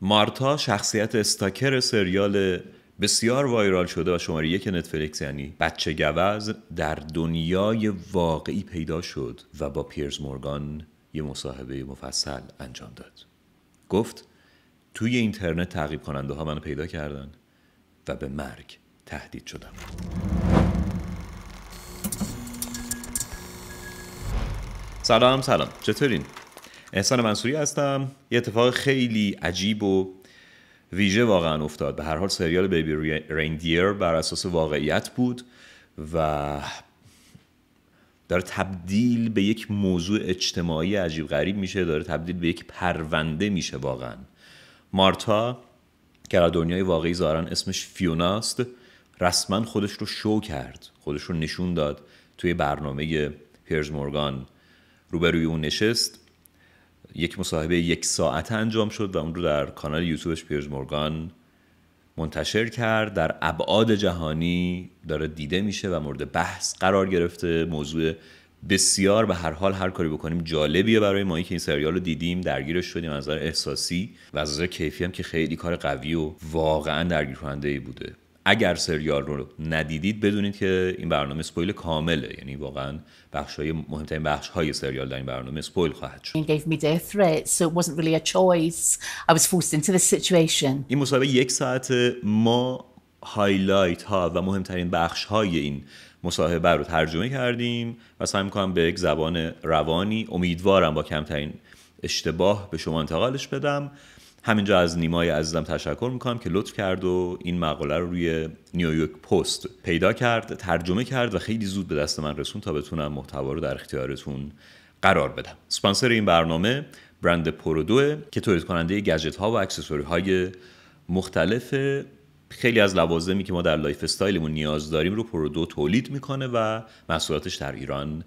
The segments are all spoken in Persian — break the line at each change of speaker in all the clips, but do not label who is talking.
مارتا شخصیت استاکر سریال بسیار وایرال شده و شماره یک نتفلیکس یعنی بچه گوز در دنیای واقعی پیدا شد و با پیرز مورگان یه مصاحبه مفصل انجام داد گفت توی اینترنت تعقیب کننده ها منو پیدا کردن و به مرگ تهدید شدم سلام سلام چطورین؟ احسان منصوری هستم یه اتفاق خیلی عجیب و ویژه واقعا افتاد به هر حال سریال بیبی ریندیر بر اساس واقعیت بود و داره تبدیل به یک موضوع اجتماعی عجیب غریب میشه داره تبدیل به یک پرونده میشه واقعا مارتا که در دنیای واقعی زارن اسمش فیوناست رسما خودش رو شو کرد خودش رو نشون داد توی برنامه پیرز مورگان روبروی اون نشست یک مصاحبه یک ساعت انجام شد و اون رو در کانال یوتیوبش پیرز مورگان منتشر کرد در ابعاد جهانی داره دیده میشه و مورد بحث قرار گرفته موضوع بسیار به هر حال هر کاری بکنیم جالبیه برای ما که این سریال رو دیدیم درگیرش شدیم از نظر احساسی و از نظر کیفی هم که خیلی کار قوی و واقعا درگیر کننده ای بوده اگر سریال رو ندیدید بدونید که این برنامه سپویل کامله یعنی واقعا بخش های مهمترین بخش های سریال در این برنامه سپویل خواهد شد این مسابقه یک ساعت ما هایلایت ها و مهمترین بخش های این مصاحبه رو ترجمه کردیم و سعی میکنم به یک زبان روانی امیدوارم با کمترین اشتباه به شما انتقالش بدم همینجا از نیمای عزیزم تشکر میکنم که لطف کرد و این مقاله رو روی نیویورک پست پیدا کرد ترجمه کرد و خیلی زود به دست من رسون تا بتونم محتوا رو در اختیارتون قرار بدم سپانسر این برنامه برند پرودو، که تولید کننده گجت ها و اکسسوری های مختلف خیلی از لوازمی که ما در لایف استایلمون نیاز داریم رو پرودو تولید میکنه و محصولاتش در ایران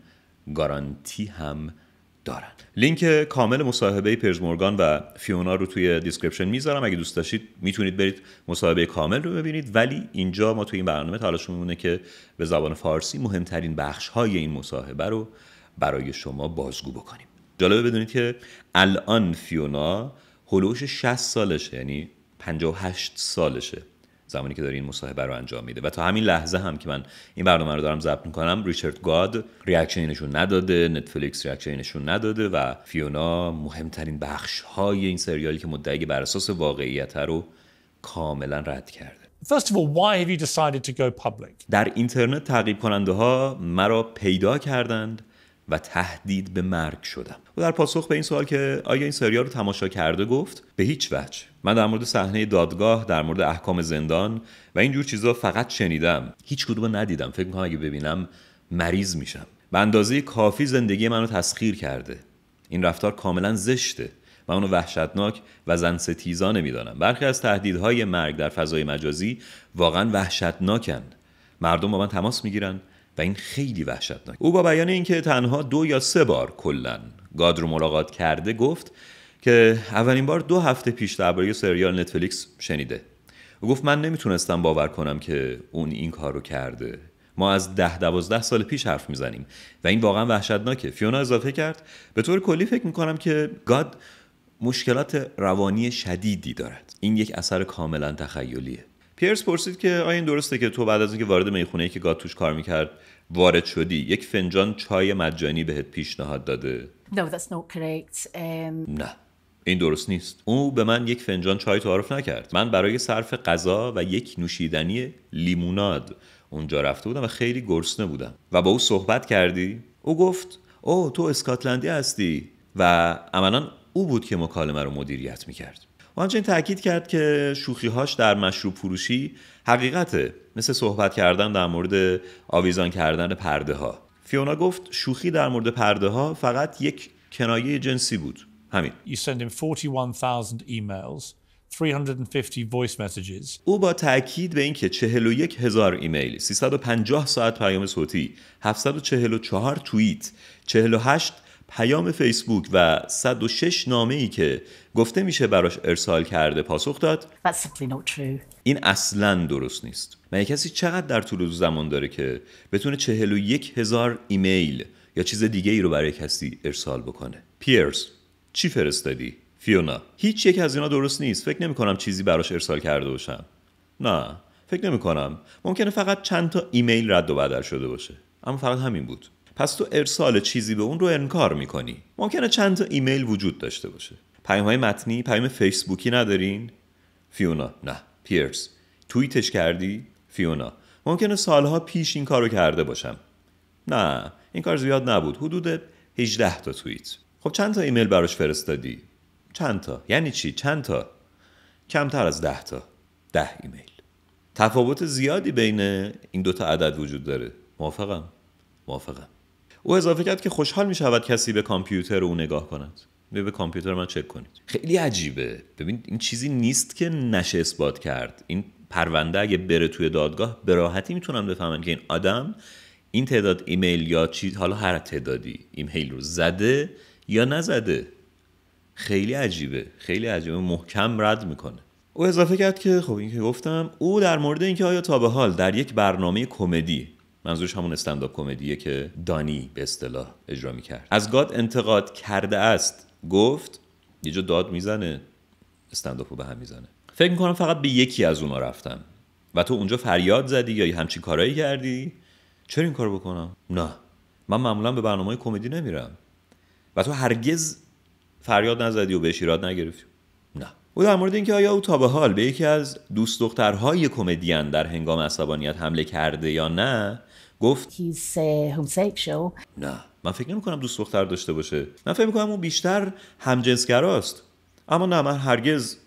گارانتی هم دارن لینک کامل مصاحبه پیرز مورگان و فیونا رو توی دیسکریپشن میذارم اگه دوست داشتید میتونید برید مصاحبه کامل رو ببینید ولی اینجا ما توی این برنامه تلاش میمونه که به زبان فارسی مهمترین بخش های این مصاحبه رو برای شما بازگو بکنیم جالبه بدونید که الان فیونا هلوش 60 سالشه یعنی 58 سالشه زمانی که داره این مصاحبه رو انجام میده و تا همین لحظه هم که من این برنامه رو دارم ضبط میکنم ریچارد گاد ریاکشنشون نداده نتفلیکس ریاکشنشون نداده و فیونا مهمترین بخش های این سریالی که مدعی بر اساس واقعیت رو کاملا رد کرده First of all, why have you decided to go public? در اینترنت تعقیب کننده ها مرا پیدا کردند و تهدید به مرگ شدم و در پاسخ به این سوال که آیا این سریال رو تماشا کرده گفت به هیچ وجه من در مورد صحنه دادگاه در مورد احکام زندان و این جور چیزها فقط شنیدم هیچ کدوم ندیدم فکر میکنم اگه ببینم مریض میشم به اندازه کافی زندگی منو تسخیر کرده این رفتار کاملا زشته و اونو وحشتناک و زن ستیزانه میدانم برخی از تهدیدهای مرگ در فضای مجازی واقعا وحشتناکن مردم با من تماس میگیرن و این خیلی وحشتناک او با بیان اینکه تنها دو یا سه بار کلا گاد رو ملاقات کرده گفت که اولین بار دو هفته پیش درباره سریال نتفلیکس شنیده او گفت من نمیتونستم باور کنم که اون این کار رو کرده ما از ده دوازده سال پیش حرف میزنیم و این واقعا وحشتناکه فیونا اضافه کرد به طور کلی فکر میکنم که گاد مشکلات روانی شدیدی دارد این یک اثر کاملا تخیلیه پیرس پرسید که آیا این درسته که تو بعد از اینکه وارد میخونه ای که گاد توش کار میکرد وارد شدی یک فنجان چای مجانی بهت پیشنهاد داده um, نه این درست نیست او به من یک فنجان چای تعارف نکرد من برای صرف غذا و یک نوشیدنی لیموناد اونجا رفته بودم و خیلی گرسنه بودم و با او صحبت کردی او گفت او تو اسکاتلندی هستی و عملا او بود که مکالمه رو مدیریت میکرد آنچین تاکید کرد که شوخیهاش در مشروب فروشی حقیقته مثل صحبت کردن در مورد آویزان کردن پرده ها فیونا گفت شوخی در مورد پرده ها فقط یک کنایه جنسی بود همین you send him 41000 emails 350 voice messages. او با تاکید به اینکه 41 هزار ایمیل، 350 ساعت پیام صوتی، 744 توییت، 48 پیام فیسبوک و 106 نامه ای که گفته میشه براش ارسال کرده پاسخ داد این اصلا درست نیست مگه کسی چقدر در طول زمان داره که بتونه 41 هزار ایمیل یا چیز دیگه ای رو برای کسی ارسال بکنه پیرز چی فرستادی فیونا هیچ یک از اینا درست نیست فکر نمی کنم چیزی براش ارسال کرده باشم نه فکر نمی کنم ممکنه فقط چند تا ایمیل رد و بدل شده باشه اما فقط همین بود پس تو ارسال چیزی به اون رو انکار میکنی ممکنه چند تا ایمیل وجود داشته باشه پیام های متنی پیام فیسبوکی ندارین فیونا نه پیرس توییتش کردی فیونا ممکنه سالها پیش این کارو کرده باشم نه این کار زیاد نبود حدود 18 تا توییت خب چند تا ایمیل براش فرستادی چند تا یعنی چی چند تا کمتر از 10 تا 10 ایمیل تفاوت زیادی بین این دوتا عدد وجود داره موافقم موافقم او اضافه کرد که خوشحال می شود کسی به کامپیوتر او نگاه کند به به کامپیوتر من چک کنید خیلی عجیبه ببین این چیزی نیست که نشه اثبات کرد این پرونده اگه بره توی دادگاه به راحتی میتونن بفهمن که این آدم این تعداد ایمیل یا چی حالا هر تعدادی ایمیل رو زده یا نزده خیلی عجیبه خیلی عجیبه محکم رد میکنه او اضافه کرد که خب این که گفتم او در مورد اینکه آیا تا به حال در یک برنامه کمدی منظورش همون استنداپ کمدیه که دانی به اصطلاح اجرا میکرد از گاد انتقاد کرده است گفت یه جا داد میزنه استنداپ به هم میزنه فکر میکنم فقط به یکی از اونا رفتم و تو اونجا فریاد زدی یا همچین کارایی کردی چرا این کارو بکنم نه من معمولا به برنامه کمدی نمیرم و تو هرگز فریاد نزدی و بهش ایراد نگرفتی نه او در مورد اینکه آیا او تا به حال به یکی از دوست دخترهای کمدین در هنگام عصبانیت حمله کرده یا نه گفت نه من فکر نمی کنم دوست دختر داشته باشه من فکر کنم اون بیشتر همجنسگراست اما نه من هرگز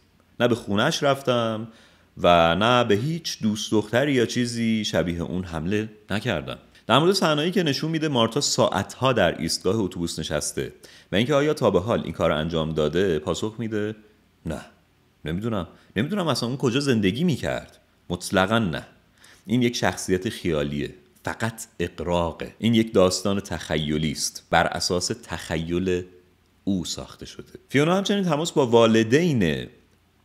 نه به خونش رفتم و نه به هیچ دوست دختری یا چیزی شبیه اون حمله نکردم در مورد صحنه‌ای که نشون میده مارتا ساعتها در ایستگاه اتوبوس نشسته و اینکه آیا تا به حال این کار انجام داده پاسخ میده نه نمیدونم نمیدونم اصلا اون کجا زندگی میکرد مطلقا نه این یک شخصیت خیالیه فقط اقراقه این یک داستان تخیلی است بر اساس تخیل او ساخته شده فیونا همچنین تماس با والدین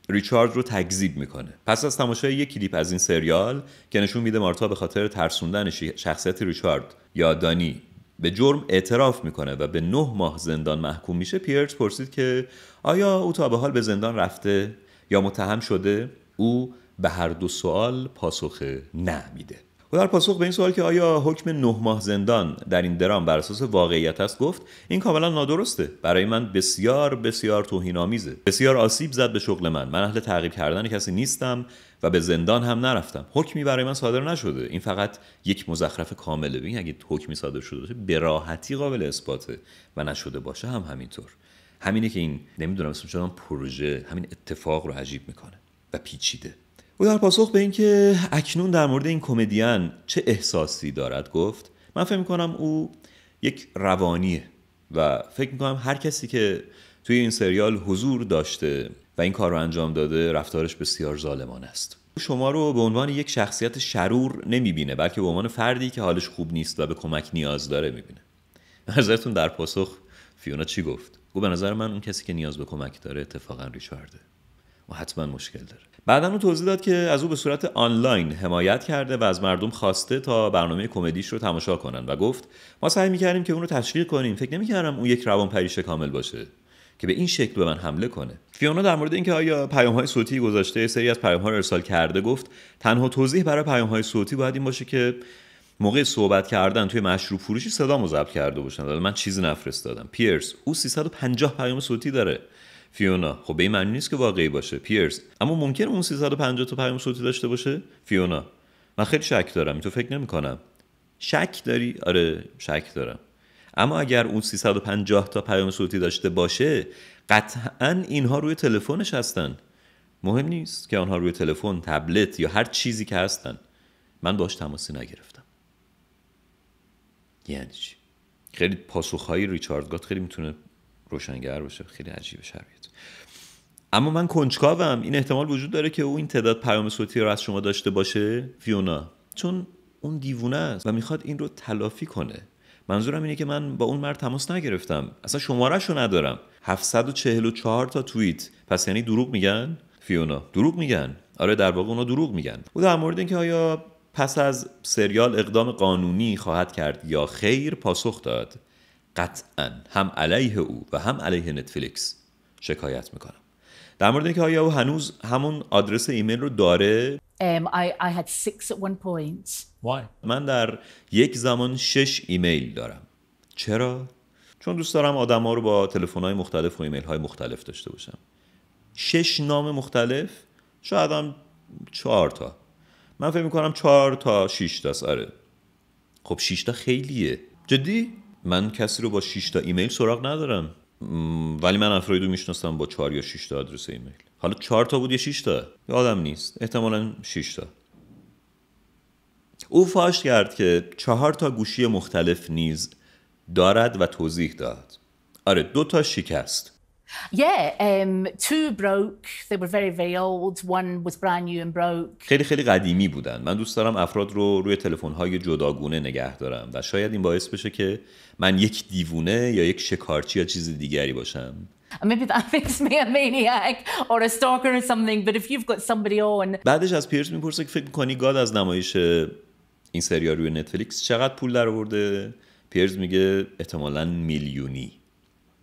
ریچارد رو تکذیب میکنه پس از تماشای یک کلیپ از این سریال که نشون میده مارتا به خاطر ترسوندن شخصیت ریچارد یا دانی به جرم اعتراف میکنه و به نه ماه زندان محکوم میشه پیرز پرسید که آیا او تا به حال به زندان رفته یا متهم شده او به هر دو سوال پاسخ میده. و در پاسخ به این سوال که آیا حکم نه ماه زندان در این درام بر اساس واقعیت است گفت این کاملا نادرسته برای من بسیار بسیار توهینآمیزه بسیار آسیب زد به شغل من من اهل تعقیب کردن کسی نیستم و به زندان هم نرفتم حکمی برای من صادر نشده این فقط یک مزخرف کامله ببین اگه حکمی صادر شده باشه به راحتی قابل اثباته و نشده باشه هم همینطور همینه که این نمیدونم اسمش پروژه همین اتفاق رو عجیب میکنه و پیچیده او در پاسخ به اینکه اکنون در مورد این کمدین چه احساسی دارد گفت من فکر میکنم او یک روانیه و فکر میکنم هر کسی که توی این سریال حضور داشته و این کار رو انجام داده رفتارش بسیار ظالمان است شما رو به عنوان یک شخصیت شرور نمیبینه بلکه به عنوان فردی که حالش خوب نیست و به کمک نیاز داره میبینه نظرتون در پاسخ فیونا چی گفت؟ او به نظر من اون کسی که نیاز به کمک داره اتفاقا ریچارده و حتما مشکل داره بعدا اون توضیح داد که از او به صورت آنلاین حمایت کرده و از مردم خواسته تا برنامه کمدیش رو تماشا کنن و گفت ما سعی میکردیم که اون رو تشویق کنیم فکر نمیکردم اون یک روان پریشه کامل باشه که به این شکل به من حمله کنه فیونا در مورد اینکه آیا پیام های صوتی گذاشته سری از پیام ها رو ارسال کرده گفت تنها توضیح برای پیام های صوتی باید این باشه که موقع صحبت کردن توی مشروب فروشی صدا ضبط کرده باشن من چیزی نفرستادم پیرس او 350 پیام صوتی داره فیونا خب به این معنی نیست که واقعی باشه پیرس اما ممکن اون 350 تا پیام صوتی داشته باشه فیونا من خیلی شک دارم تو فکر نمی کنم شک داری آره شک دارم اما اگر اون 350 تا پیام صوتی داشته باشه قطعا اینها روی تلفنش هستن مهم نیست که آنها روی تلفن تبلت یا هر چیزی که هستن من باش تماسی نگرفتم یعنی چی خیلی پاسخهای ریچارد گات خیلی میتونه روشنگر باشه خیلی عجیبه شرایط اما من کنجکاوم این احتمال وجود داره که او این تعداد پیام صوتی رو از شما داشته باشه فیونا چون اون دیوونه است و میخواد این رو تلافی کنه منظورم اینه که من با اون مرد تماس نگرفتم اصلا شماره رو ندارم 744 تا توییت پس یعنی دروغ میگن فیونا دروغ میگن آره در واقع اونا دروغ میگن او در مورد اینکه آیا پس از سریال اقدام قانونی خواهد کرد یا خیر پاسخ داد قطعا هم علیه او و هم علیه نتفلیکس شکایت میکنم در مورد اینکه آیا او هنوز همون آدرس ایمیل رو داره Um, I, I had six at one point. Why? من در یک زمان شش ایمیل دارم چرا؟ چون دوست دارم آدم ها رو با تلفن های مختلف و ایمیل های مختلف داشته باشم شش نام مختلف شاید هم چهار تا من فکر میکنم چهار تا شیش تا آره خب شیش تا خیلیه جدی؟ من کسی رو با 6 تا ایمیل سراغ ندارم ولی من افرادی رو میشناسم با 4 یا 6 تا آدرس ایمیل حالا 4 تا بود یا 6 تا آدم نیست احتمالا 6 تا او فاش کرد که چهار تا گوشی مختلف نیز دارد و توضیح داد آره دو تا شکست Yeah, um, two broke. They were very, old. One was brand new and broke. خیلی خیلی قدیمی بودن. من دوست دارم افراد رو روی تلفن‌های جداگونه نگه دارم و شاید این باعث بشه که من یک دیوونه یا یک شکارچی یا چیز دیگری باشم. بعدش از پیرز میپرسه که فکر میکنی گاد از نمایش این سریال روی نتفلیکس چقدر پول در پیرز میگه احتمالا میلیونی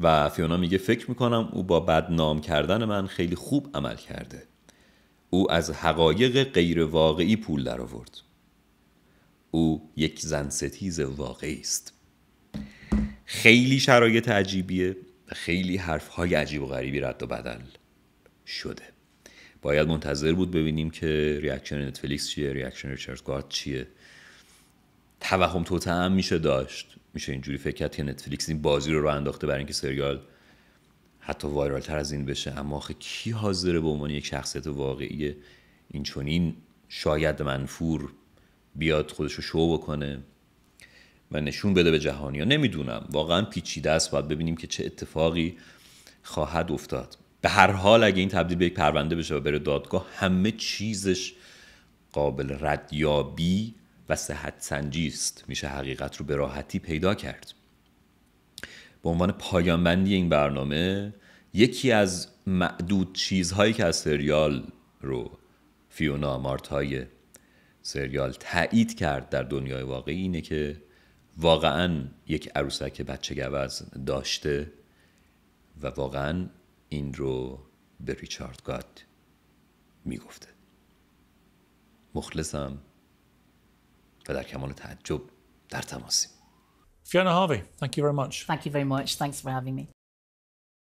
و فیونا میگه فکر میکنم او با بدنام کردن من خیلی خوب عمل کرده او از حقایق غیر واقعی پول در آورد او یک زن ستیز واقعی است خیلی شرایط عجیبیه و خیلی های عجیب و غریبی رد و بدل شده باید منتظر بود ببینیم که ریاکشن نتفلیکس چیه ریاکشن ریچارد گارد چیه توهم توتم میشه داشت میشه اینجوری فکر کرد که نتفلیکس این بازی رو رو انداخته برای اینکه سریال حتی وایرال تر از این بشه اما آخه کی حاضره به عنوان یک شخصیت واقعی این چنین شاید منفور بیاد خودش رو شو بکنه و نشون بده به جهانیا نمیدونم واقعا پیچیده است باید ببینیم که چه اتفاقی خواهد افتاد به هر حال اگه این تبدیل به یک پرونده بشه و بره دادگاه همه چیزش قابل ردیابی و صحت سنجی است میشه حقیقت رو به راحتی پیدا کرد به عنوان پایانبندی این برنامه یکی از معدود چیزهایی که از سریال رو فیونا مارتای سریال تایید کرد در دنیای واقعی اینه که واقعا یک عروسک بچه گوز داشته و واقعا این رو به ریچارد گاد میگفته مخلصم و در کمال تعجب در تماسیم Fiona Harvey, thank you very much. Thank you very much. Thanks for having me.